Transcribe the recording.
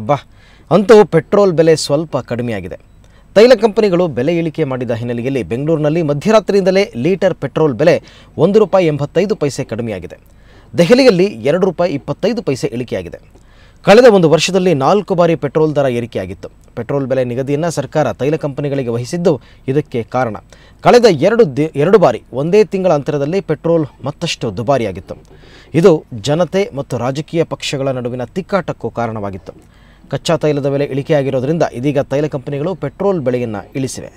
ಅಬ್ಬಾ ಅಂತೂ ಪೆಟ್ರೋಲ್ ಬೆಲೆ ಸ್ವಲ್ಪ ಕಡಿಮೆಯಾಗಿದೆ ತೈಲ ಕಂಪನಿಗಳು ಬೆಲೆ ಇಳಿಕೆ ಮಾಡಿದ ಹಿನ್ನೆಲೆಯಲ್ಲಿ ಬೆಂಗಳೂರಿನಲ್ಲಿ ಮಧ್ಯರಾತ್ರಿಯಿಂದಲೇ ಲೀಟರ್ ಪೆಟ್ರೋಲ್ ಬೆಲೆ ಒಂದು ರೂಪಾಯಿ ಎಂಬತ್ತೈದು ಪೈಸೆ ಕಡಿಮೆಯಾಗಿದೆ ದೆಹಲಿಯಲ್ಲಿ ಎರಡು ರೂಪಾಯಿ ಇಪ್ಪತ್ತೈದು ಪೈಸೆ ಇಳಿಕೆಯಾಗಿದೆ ಕಳೆದ ಒಂದು ವರ್ಷದಲ್ಲಿ ನಾಲ್ಕು ಬಾರಿ ಪೆಟ್ರೋಲ್ ದರ ಏರಿಕೆಯಾಗಿತ್ತು ಪೆಟ್ರೋಲ್ ಬೆಲೆ ನಿಗದಿಯನ್ನು ಸರ್ಕಾರ ತೈಲ ಕಂಪನಿಗಳಿಗೆ ವಹಿಸಿದ್ದು ಇದಕ್ಕೆ ಕಾರಣ ಕಳೆದ ಎರಡು ದಿ ಎರಡು ಬಾರಿ ಒಂದೇ ತಿಂಗಳ ಅಂತರದಲ್ಲಿ ಪೆಟ್ರೋಲ್ ಮತ್ತಷ್ಟು ದುಬಾರಿಯಾಗಿತ್ತು ಇದು ಜನತೆ ಮತ್ತು ರಾಜಕೀಯ ಪಕ್ಷಗಳ ನಡುವಿನ ತಿಕ್ಕಾಟಕ್ಕೂ ಕಾರಣವಾಗಿತ್ತು ಕಚ್ಚಾ ತೈಲದ ಬೆಲೆ ಇಳಿಕೆಯಾಗಿರೋದ್ರಿಂದ ಇದೀಗ ತೈಲ ಕಂಪನಿಗಳು ಪೆಟ್ರೋಲ್ ಬೆಲೆಯನ್ನು ಇಳಿಸಿವೆ